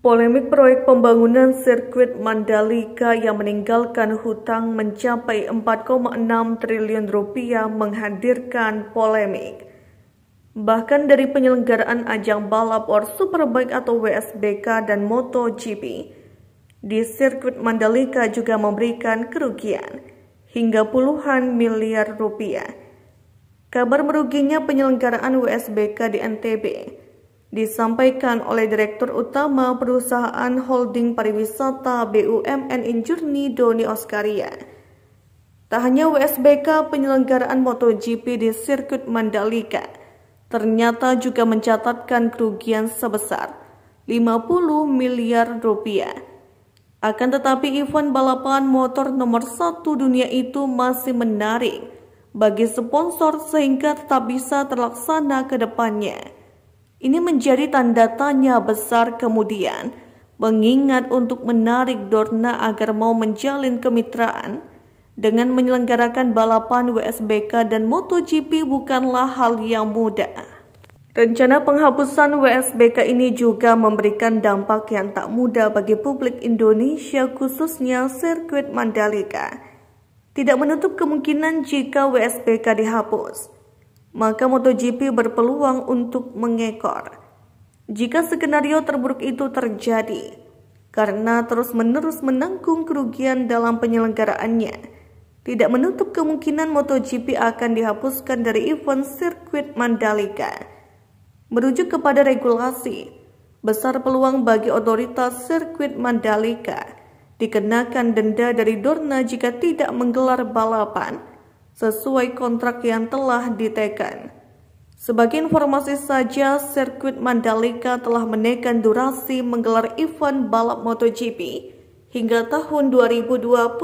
Polemik proyek pembangunan sirkuit Mandalika yang meninggalkan hutang mencapai 4,6 triliun rupiah menghadirkan polemik. Bahkan dari penyelenggaraan ajang balap or Superbike atau WSBK dan MotoGP, di sirkuit Mandalika juga memberikan kerugian hingga puluhan miliar rupiah. Kabar meruginya penyelenggaraan WSBK di NTB Disampaikan oleh Direktur Utama Perusahaan Holding Pariwisata BUMN Injurni Doni Oskaria. Tak hanya WSBK penyelenggaraan MotoGP di sirkuit Mandalika, ternyata juga mencatatkan kerugian sebesar 50 miliar rupiah. Akan tetapi event balapan motor nomor satu dunia itu masih menarik bagi sponsor sehingga tetap bisa terlaksana ke depannya. Ini menjadi tanda tanya besar kemudian, mengingat untuk menarik Dorna agar mau menjalin kemitraan dengan menyelenggarakan balapan WSBK dan MotoGP bukanlah hal yang mudah. Rencana penghapusan WSBK ini juga memberikan dampak yang tak mudah bagi publik Indonesia khususnya sirkuit Mandalika. Tidak menutup kemungkinan jika WSBK dihapus maka MotoGP berpeluang untuk mengekor. Jika skenario terburuk itu terjadi, karena terus-menerus menanggung kerugian dalam penyelenggaraannya, tidak menutup kemungkinan MotoGP akan dihapuskan dari event sirkuit Mandalika. Merujuk kepada regulasi, besar peluang bagi otoritas sirkuit Mandalika dikenakan denda dari Dorna jika tidak menggelar balapan – sesuai kontrak yang telah ditekan. Sebagai informasi saja, sirkuit Mandalika telah menekan durasi menggelar event balap MotoGP hingga tahun 2025.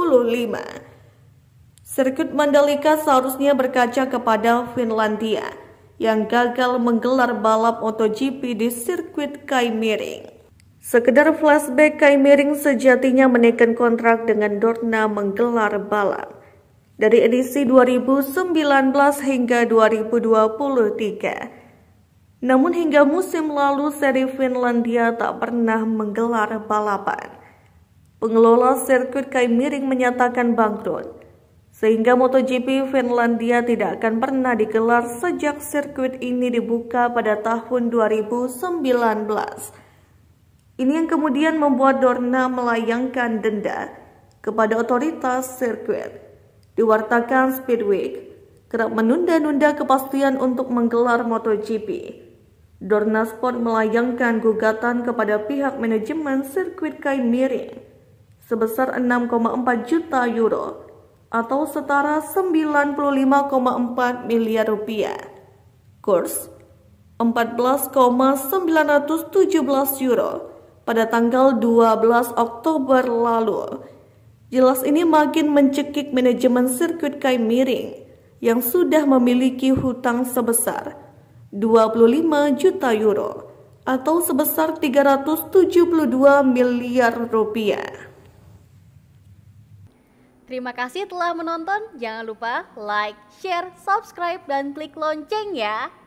Sirkuit Mandalika seharusnya berkaca kepada Finlandia yang gagal menggelar balap MotoGP di sirkuit Kaimiring. Sekedar flashback, Kaimiring sejatinya menekan kontrak dengan Dorna menggelar balap dari edisi 2019 hingga 2023. Namun hingga musim lalu seri Finlandia tak pernah menggelar balapan. Pengelola sirkuit Kai miring menyatakan bangkrut, sehingga MotoGP Finlandia tidak akan pernah digelar sejak sirkuit ini dibuka pada tahun 2019. Ini yang kemudian membuat Dorna melayangkan denda kepada otoritas sirkuit. Diwartakan Speedweek kerap menunda-nunda kepastian untuk menggelar MotoGP. Dorna Sport melayangkan gugatan kepada pihak manajemen sirkuit kain Miring sebesar 6,4 juta euro atau setara 95,4 miliar rupiah. Kurs 14,917 euro pada tanggal 12 Oktober lalu Jelas ini makin mencekik manajemen sirkuit Kai Miring yang sudah memiliki hutang sebesar 25 juta euro atau sebesar 372 miliar rupiah. Terima kasih telah menonton. Jangan lupa like, share, subscribe, dan klik lonceng ya.